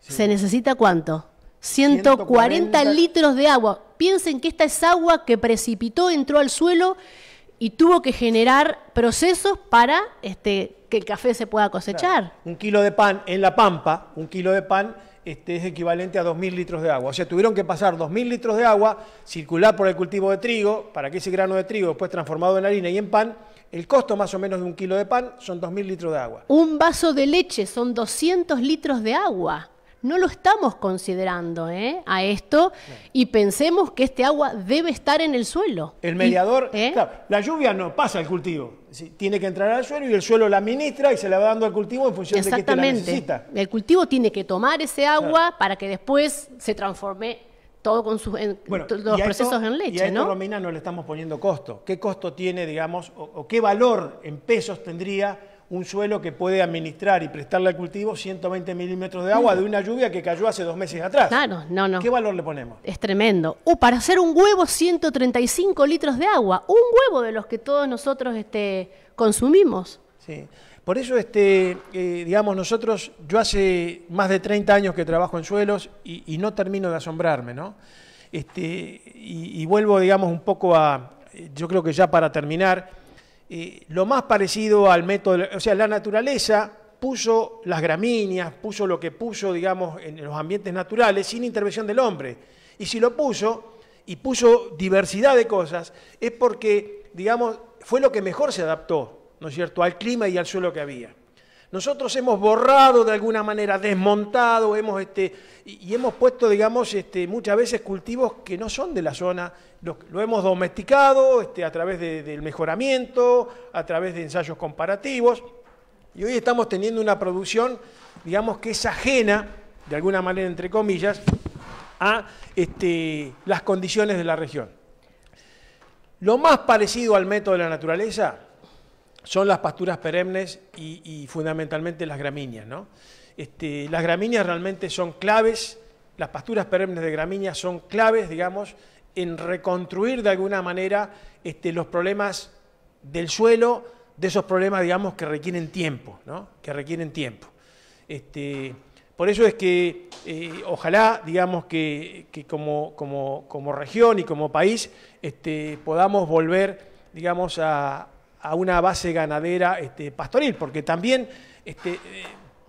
se necesita cuánto? 140 litros de agua. Piensen que esta es agua que precipitó, entró al suelo y tuvo que generar procesos para este, que el café se pueda cosechar. Un kilo de pan en la pampa, un kilo de pan este, es equivalente a 2.000 litros de agua. O sea, tuvieron que pasar 2.000 litros de agua, circular por el cultivo de trigo, para que ese grano de trigo después transformado en harina y en pan, el costo más o menos de un kilo de pan son 2.000 litros de agua. Un vaso de leche son 200 litros de agua no lo estamos considerando ¿eh? a esto y pensemos que este agua debe estar en el suelo. El mediador, ¿eh? la lluvia no pasa al cultivo, tiene que entrar al suelo y el suelo la administra y se la va dando al cultivo en función de que este la necesita. El cultivo tiene que tomar ese agua para que después se transforme todo con sus los procesos en leche, y a esto, ¿no? no le estamos poniendo costo. ¿Qué costo tiene, digamos, o qué valor en pesos tendría un suelo que puede administrar y prestarle al cultivo 120 milímetros de agua de una lluvia que cayó hace dos meses atrás. no, no. ¿Qué valor le ponemos? Es tremendo. O uh, para hacer un huevo, 135 litros de agua. Un huevo de los que todos nosotros este, consumimos. Sí. Por eso, este, eh, digamos, nosotros, yo hace más de 30 años que trabajo en suelos y, no termino de asombrarme, ¿no? Este, y, y vuelvo, digamos, un poco a, eh, yo creo que ya para terminar, lo más parecido al método, o sea, la naturaleza puso las gramíneas, puso lo que puso, digamos, en los ambientes naturales sin intervención del hombre. Y si lo puso, y puso diversidad de cosas, es porque, digamos, fue lo que mejor se adaptó, ¿no es cierto?, al clima y al suelo que había. Nosotros hemos borrado de alguna manera, desmontado, hemos, este, y, hemos puesto, digamos, este, muchas veces cultivos que no son de la zona, lo, hemos domesticado este, a través del mejoramiento, a través de ensayos comparativos, y hoy estamos teniendo una producción, digamos, que es ajena, de alguna manera, entre comillas, a este, las condiciones de la región. Lo más parecido al método de la naturaleza son las pasturas perennes y, fundamentalmente las gramíneas. Este, las gramíneas realmente son claves, las pasturas perennes de gramíneas son claves, digamos, en reconstruir de alguna manera este, los problemas del suelo, de esos problemas, digamos, que requieren tiempo, ¿no? que requieren tiempo. Este, por eso es que eh, ojalá, digamos, que, como, como, como, región y como país este, podamos volver, digamos, a, a una base ganadera este, pastoril, porque también este, eh,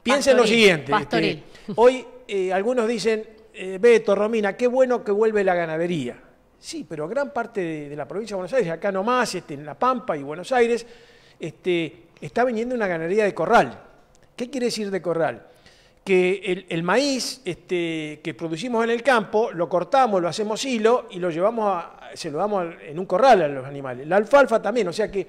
piensen lo siguiente. Este, hoy eh, algunos dicen, eh, Beto, Romina, qué bueno que vuelve la ganadería. Sí, pero gran parte de, la provincia de Buenos Aires, acá nomás, este, en La Pampa y Buenos Aires, está viniendo una ganadería de corral. ¿Qué quiere decir de corral? que el, maíz que producimos en el campo lo cortamos, lo hacemos hilo y lo llevamos a, se lo damos en un corral a los animales. La alfalfa también, o sea que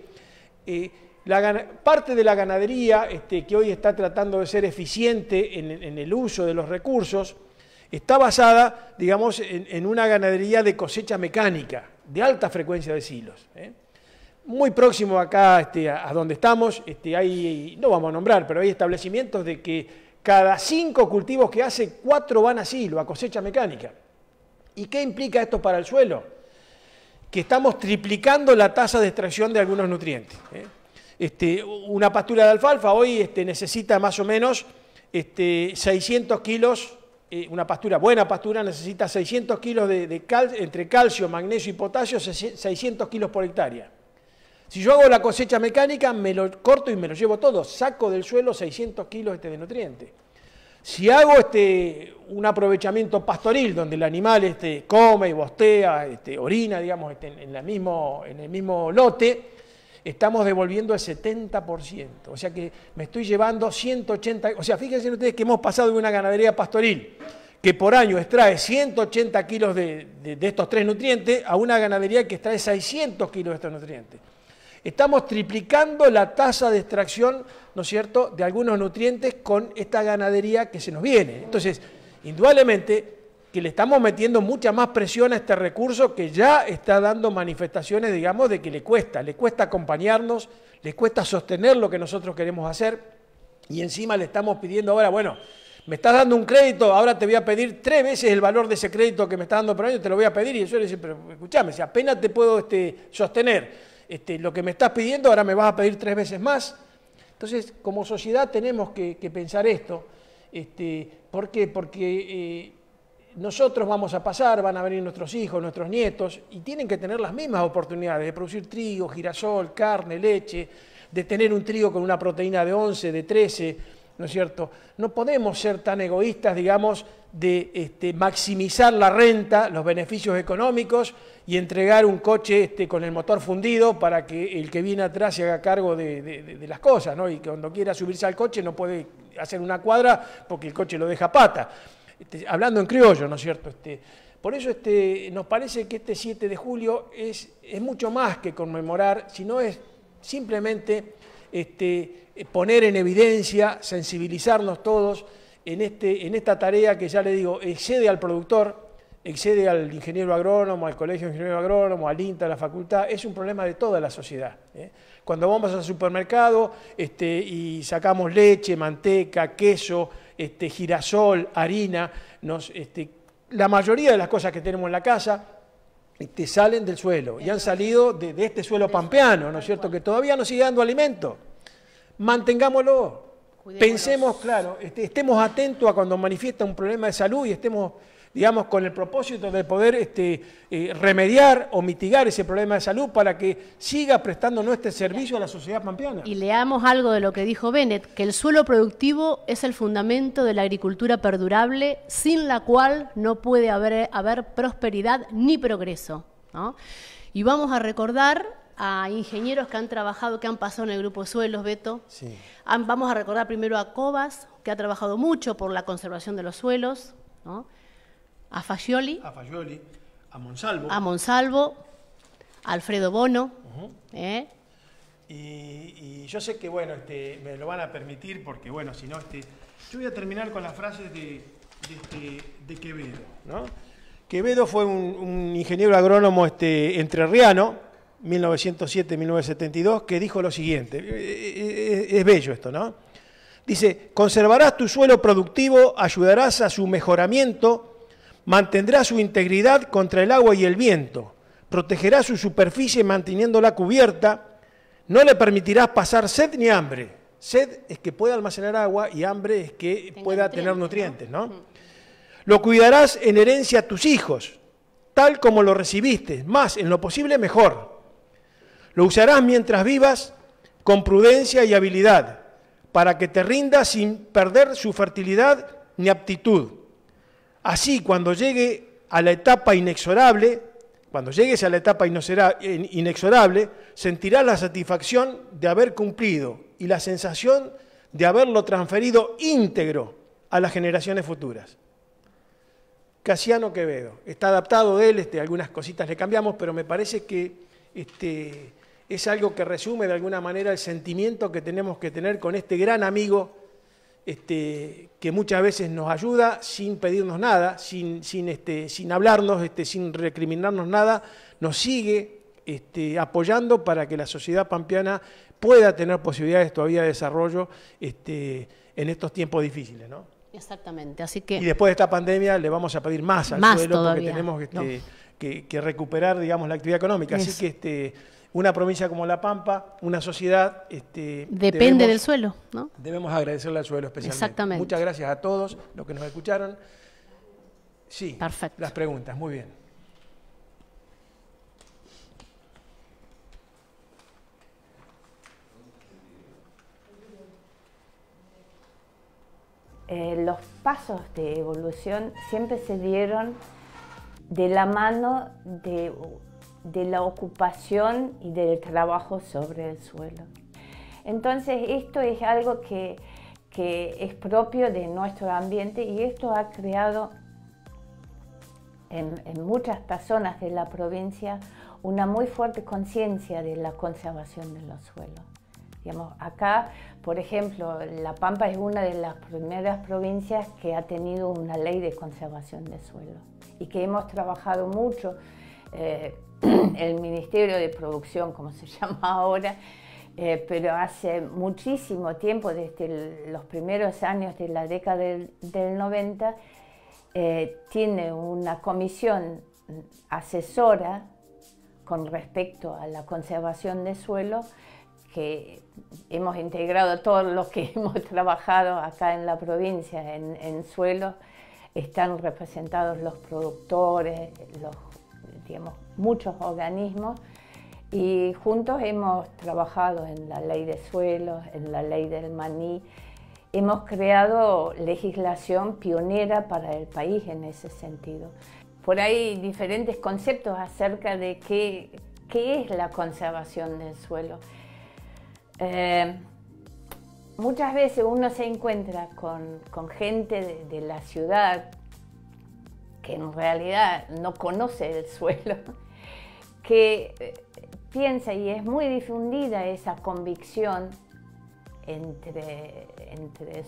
eh, la, parte de la ganadería este, que hoy está tratando de ser eficiente en, el uso de los recursos está basada, digamos, en, una ganadería de cosecha mecánica, de alta frecuencia de silos. ¿eh? Muy próximo acá este, a, donde estamos, este, hay, no vamos a nombrar, pero hay establecimientos de que cada cinco cultivos que hace, cuatro van a silo, a cosecha mecánica. ¿Y qué implica esto para el suelo? que estamos triplicando la tasa de extracción de algunos nutrientes. ¿eh? Este, una pastura de alfalfa hoy este, necesita más o menos 600 este, kilos, eh, una pastura, buena pastura, necesita 600 kilos de, entre calcio, magnesio y potasio, 600 kilos por hectárea. Si yo hago la cosecha mecánica, me lo corto y me lo llevo todo, saco del suelo 600 kilos este de nutrientes. Si hago este, un aprovechamiento pastoril donde el animal este, come y bostea, este, orina, digamos, este, en, en el mismo lote, estamos devolviendo el 70%. O sea que me estoy llevando 180, o sea, fíjense ustedes que hemos pasado de una ganadería pastoril que por año extrae 180 kilos de, de estos tres nutrientes a una ganadería que extrae 600 kilos de estos nutrientes. Estamos triplicando la tasa de extracción ¿no es cierto?, de algunos nutrientes con esta ganadería que se nos viene. Entonces, indudablemente que le estamos metiendo mucha más presión a este recurso que ya está dando manifestaciones, digamos, de que le cuesta, le cuesta acompañarnos, le cuesta sostener lo que nosotros queremos hacer y encima le estamos pidiendo ahora, bueno, me estás dando un crédito, ahora te voy a pedir tres veces el valor de ese crédito que me estás dando por año, te lo voy a pedir. Y yo le decía, pero escúchame, si apenas te puedo este, sostener este, lo que me estás pidiendo, ahora me vas a pedir tres veces más. Entonces, como sociedad tenemos que, pensar esto. Este, ¿Por qué? Porque eh, nosotros vamos a pasar, van a venir nuestros hijos, nuestros nietos, y tienen que tener las mismas oportunidades de producir trigo, girasol, carne, leche, de tener un trigo con una proteína de 11, de 13, ¿no es cierto? No podemos ser tan egoístas, digamos, de este, maximizar la renta, los beneficios económicos y entregar un coche este, con el motor fundido para que el que viene atrás se haga cargo de, las cosas, ¿no? Y que cuando quiera subirse al coche no puede hacer una cuadra porque el coche lo deja pata. Este, hablando en criollo, ¿no es cierto? Este, por eso este, nos parece que este 7 de julio es, es mucho más que conmemorar, sino es simplemente este, eh, poner en evidencia, sensibilizarnos todos en, este, en esta tarea que ya le digo, excede al productor, excede al ingeniero agrónomo, al colegio de ingeniero agrónomo, al INTA, a la facultad, es un problema de toda la sociedad. ¿eh? Cuando vamos al supermercado este, y sacamos leche, manteca, queso, este, girasol, harina, este, la mayoría de las cosas que tenemos en la casa este, salen del suelo y han salido de, este suelo pampeano, ¿no es cierto?, que todavía no sigue dando alimento mantengámoslo. Pensemos, claro, este, estemos atentos a cuando manifiesta un problema de salud y estemos, digamos, con el propósito de poder este, eh, remediar o mitigar ese problema de salud para que siga prestando nuestro servicio a la sociedad pampeana. Y leamos algo de lo que dijo Bennett, que el suelo productivo es el fundamento de la agricultura perdurable, sin la cual no puede haber, prosperidad ni progreso. Y vamos a recordar a ingenieros que han trabajado, que han pasado en el Grupo Suelos, Beto. Ah, vamos a recordar primero a Cobas, que ha trabajado mucho por la conservación de los suelos, a Fagioli. A Fagioli, a Monsalvo. A Monsalvo, Alfredo Bono. ¿eh? y, yo sé que, bueno, este, me lo van a permitir porque, bueno, si no, este, yo voy a terminar con las frases de, este, Quevedo. Quevedo fue un, ingeniero agrónomo este, entrerriano 1907-1972, que dijo lo siguiente, eh, eh, eh, es bello esto, ¿no? Dice, conservarás tu suelo productivo, ayudarás a su mejoramiento, mantendrás su integridad contra el agua y el viento, protegerás su superficie manteniéndola cubierta, no le permitirás pasar sed ni hambre. Sed es que pueda almacenar agua y hambre es que pueda tener nutrientes, ¿no? Lo cuidarás en herencia a tus hijos, tal como lo recibiste, más en lo posible mejor lo usarás mientras vivas con prudencia y habilidad, para que te rindas sin perder su fertilidad ni aptitud. Así, cuando llegue a la etapa inexorable, cuando llegues a la etapa inexorable, sentirás la satisfacción de haber cumplido y la sensación de haberlo transferido íntegro a las generaciones futuras. Casiano Quevedo. Está adaptado de él, este, algunas cositas le cambiamos, pero me parece que este, es algo que resume de alguna manera el sentimiento que tenemos que tener con este gran amigo este, que muchas veces nos ayuda sin pedirnos nada, sin, sin, este, sin hablarnos, este, sin recriminarnos nada, nos sigue este, apoyando para que la sociedad pampeana pueda tener posibilidades todavía de desarrollo este, en estos tiempos difíciles. ¿no? Exactamente, así que... Y después de esta pandemia le vamos a pedir más al más porque tenemos este, que, recuperar, digamos, la actividad económica. Así que... Este, una provincia como La Pampa, una sociedad... Este, Depende del suelo, ¿no? Debemos agradecerle al suelo especialmente. Exactamente. Muchas gracias a todos los que nos escucharon. Sí, las preguntas, muy bien. Eh, los pasos de evolución siempre se dieron de la mano de de la ocupación y del trabajo sobre el suelo. Entonces esto es algo que, es propio de nuestro ambiente y esto ha creado en, muchas personas de la provincia una muy fuerte conciencia de la conservación de los suelos. Digamos, acá, por ejemplo, La Pampa es una de las primeras provincias que ha tenido una ley de conservación de suelo y que hemos trabajado mucho. Eh, el Ministerio de Producción, como se llama ahora, eh, pero hace muchísimo tiempo, desde los primeros años de la década del, 90, eh, tiene una comisión asesora con respecto a la conservación de suelo que hemos integrado todos los que hemos trabajado acá en la provincia en, en suelo, están representados los productores, los tenemos muchos organismos y juntos hemos trabajado en la ley de suelos, en la ley del maní, hemos creado legislación pionera para el país en ese sentido. Por ahí diferentes conceptos acerca de qué, es la conservación del suelo. Eh, muchas veces uno se encuentra con, gente de la ciudad que en realidad no conoce el suelo, que eh, piensa y es muy difundida esa convicción entre,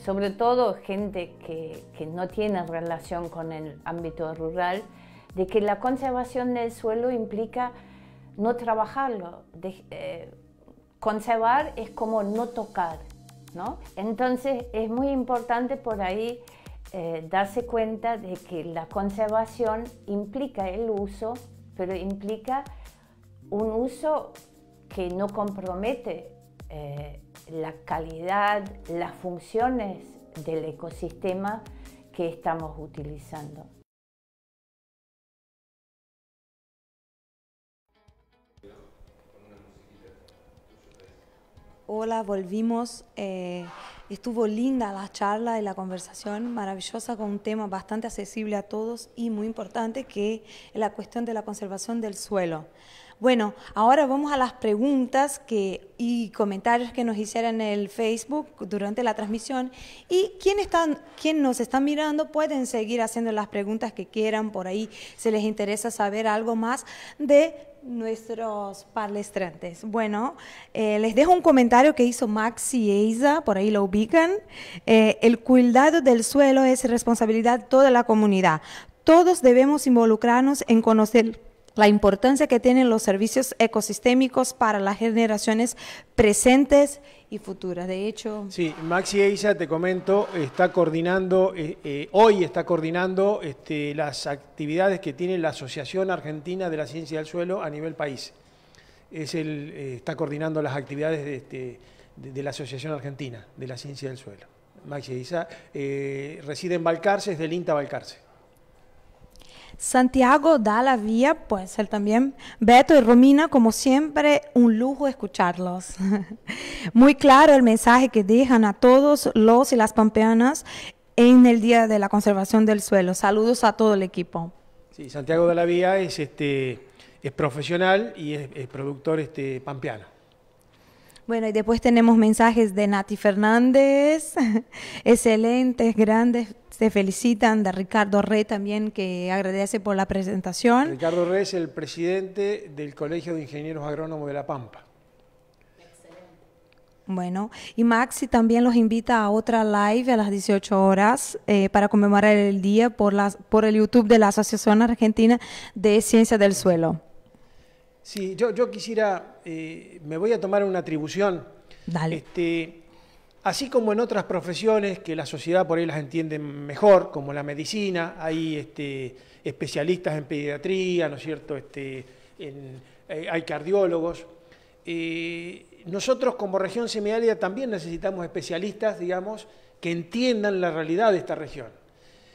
sobre todo gente que, que, no tiene relación con el ámbito rural, de que la conservación del suelo implica no trabajarlo. De, eh, conservar es como no tocar, ¿no? Entonces es muy importante por ahí eh, darse cuenta de que la conservación implica el uso, pero implica un uso que no compromete eh, la calidad, las funciones del ecosistema que estamos utilizando. Hola, volvimos. Eh, Estuvo linda la charla y la conversación, maravillosa, con un tema bastante accesible a todos y muy importante, que es la cuestión de la conservación del suelo. Bueno, ahora vamos a las preguntas que, y comentarios que nos hicieron en el Facebook durante la transmisión. Y quien, están, quien nos está mirando pueden seguir haciendo las preguntas que quieran por ahí, si les interesa saber algo más de nuestros palestrantes. Bueno, eh, les dejo un comentario que hizo Maxi Eiza, por ahí lo ubican. Eh, el cuidado del suelo es responsabilidad de toda la comunidad. Todos debemos involucrarnos en conocer la importancia que tienen los servicios ecosistémicos para las generaciones presentes y futuras. De hecho... Sí, Maxi Eiza, te comento, está coordinando, eh, eh, hoy está coordinando este, las actividades que tiene la Asociación Argentina de la Ciencia del Suelo a nivel país. Es el, eh, está coordinando las actividades de, este, de, la Asociación Argentina de la Ciencia del Suelo. Maxi Eiza reside en Balcarce, es del INTA Balcarce. Santiago da la vía, pues él también. Beto y Romina, como siempre, un lujo escucharlos. Muy claro el mensaje que dejan a todos los y las pampeanas en el Día de la Conservación del Suelo. Saludos a todo el equipo. Sí, Santiago de la Vía es, este, es profesional y es, productor este, pampeano. Bueno, y después tenemos mensajes de Nati Fernández, excelentes, grandes, se felicitan, de Ricardo Rey también, que agradece por la presentación. Ricardo Re es el presidente del Colegio de Ingenieros Agrónomos de La Pampa. Bueno, y Maxi también los invita a otra live a las 18 horas eh, para conmemorar el día por, por el YouTube de la Asociación Argentina de Ciencia del Suelo. Sí, yo, quisiera, eh, me voy a tomar una atribución. Dale. Este, así como en otras profesiones que la sociedad por ahí las entiende mejor, como la medicina, hay este, especialistas en pediatría, ¿no es cierto? Este, eh, hay cardiólogos. Eh, nosotros como región semiárida también necesitamos especialistas, digamos, que entiendan la realidad de esta región.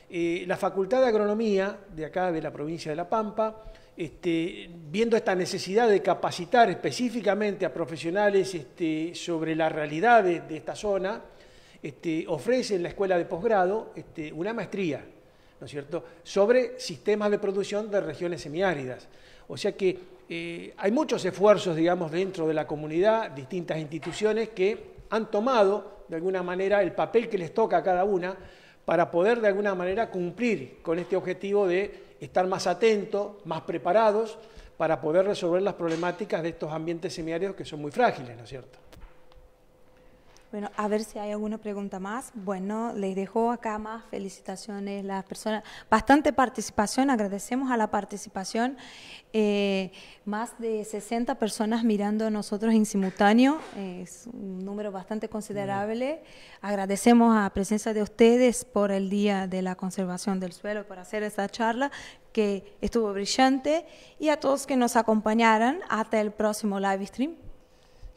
la Facultad de Agronomía de acá, de la provincia de La Pampa, este, viendo esta necesidad de capacitar específicamente a profesionales este, sobre la realidad de, esta zona, este, ofrece en la escuela de posgrado este, una maestría, ¿no es cierto?, sobre sistemas de producción de regiones semiáridas. O sea que eh, hay muchos esfuerzos, digamos, dentro de la comunidad, distintas instituciones que han tomado, de alguna manera, el papel que les toca a cada una para poder, de alguna manera, cumplir con este objetivo de estar más atentos, más preparados para poder resolver las problemáticas de estos ambientes semiáridos que son muy frágiles, ¿no es cierto? Bueno, a ver si hay alguna pregunta más. Bueno, les dejo acá más felicitaciones las personas. Bastante participación, agradecemos a la participación. Eh, más de 60 personas mirando a nosotros en simultáneo, es un número bastante considerable. Agradecemos a la presencia de ustedes por el Día de la Conservación del Suelo, por hacer esta charla que estuvo brillante y a todos que nos acompañaran hasta el próximo live stream.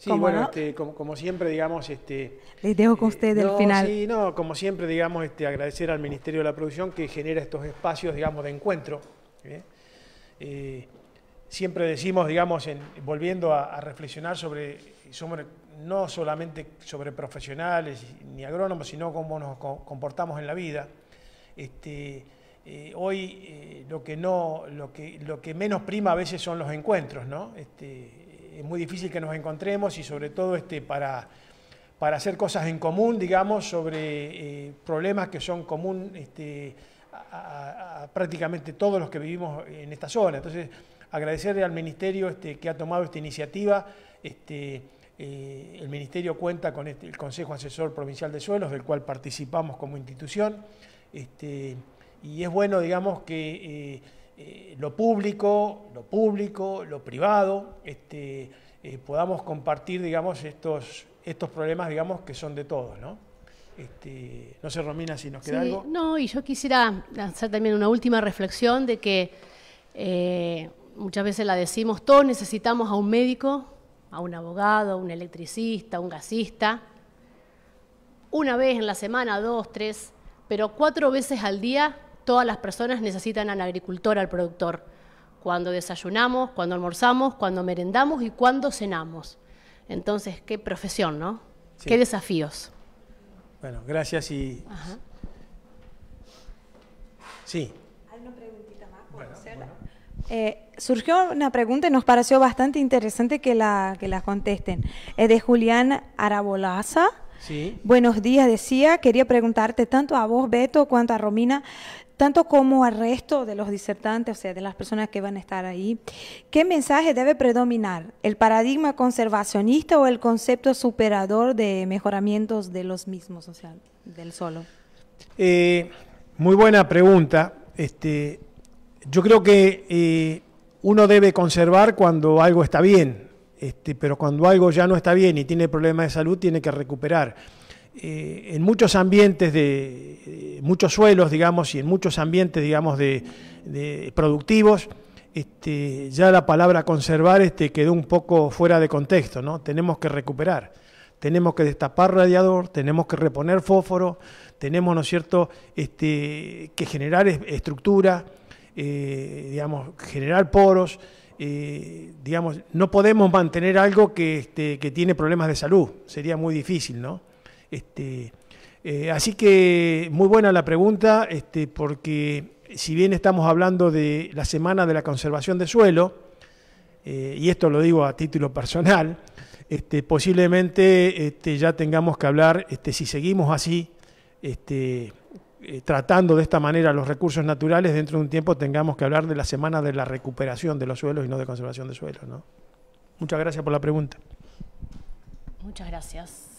Sí, bueno, este, como, siempre, digamos... Este, dejo con usted eh, final. Sí, no, como siempre, digamos, este, agradecer al Ministerio de la Producción que genera estos espacios, digamos, de encuentro. ¿eh? Eh, siempre decimos, digamos, volviendo a, reflexionar sobre, sobre, no solamente sobre profesionales ni agrónomos, sino cómo nos comportamos en la vida. Este, hoy lo que no, lo que, lo que menos prima a veces son los encuentros, ¿no? Este, es muy difícil que nos encontremos y sobre todo este, para, para hacer cosas en común, digamos, sobre eh, problemas que son común este, a, prácticamente todos los que vivimos en esta zona. Entonces, agradecerle al Ministerio este, que ha tomado esta iniciativa. Este, eh, el Ministerio cuenta con este, el Consejo Asesor Provincial de Suelos, del cual participamos como institución. Este, y es bueno, digamos, que... Eh, eh, lo público, lo público, lo privado, este, eh, podamos compartir, digamos, estos, estos problemas, digamos, que son de todos, ¿no? Este, no sé, Romina, si nos queda algo. No, y yo quisiera lanzar también una última reflexión de que eh, muchas veces la decimos, todos necesitamos a un médico, a un abogado, a un electricista, a un gasista, una vez en la semana, dos, tres, pero cuatro veces al día todas las personas necesitan al agricultor, al productor, cuando desayunamos, cuando almorzamos, cuando merendamos y cuando cenamos. Entonces, qué profesión, ¿no? Qué desafíos. Bueno, gracias y... Ajá. Sí. Hay una preguntita más, por eh, surgió una pregunta y nos pareció bastante interesante que la, que la contesten. Es de Julián Arabolaza. Sí. Buenos días, decía. Quería preguntarte tanto a vos, Beto, cuanto a Romina, tanto como al resto de los disertantes, o sea, de las personas que van a estar ahí, ¿qué mensaje debe predominar? ¿El paradigma conservacionista o el concepto superador de mejoramientos de los mismos, o sea, del solo? Eh, muy buena pregunta. Este, yo creo que eh, uno debe conservar cuando algo está bien, este, pero cuando algo ya no está bien y tiene problemas de salud, tiene que recuperar. Eh, en muchos ambientes de, eh, muchos suelos, digamos, y en muchos ambientes, digamos, de, productivos, este, ya la palabra conservar este, quedó un poco fuera de contexto, ¿no? Tenemos que recuperar, tenemos que destapar radiador, tenemos que reponer fósforo, tenemos, ¿no es cierto?, este, que generar estructura, eh, digamos, generar poros, digamos, no podemos mantener algo que, este, que tiene problemas de salud, sería muy difícil, ¿no? Este, eh, así que muy buena la pregunta, este, porque si bien estamos hablando de la Semana de la Conservación de Suelo, eh, y esto lo digo a título personal, este, posiblemente este, ya tengamos que hablar, si seguimos así, eh, tratando de esta manera los recursos naturales, dentro de un tiempo tengamos que hablar de la Semana de la Recuperación de los Suelos y no de Conservación de Suelos. Muchas gracias por la pregunta. Muchas gracias.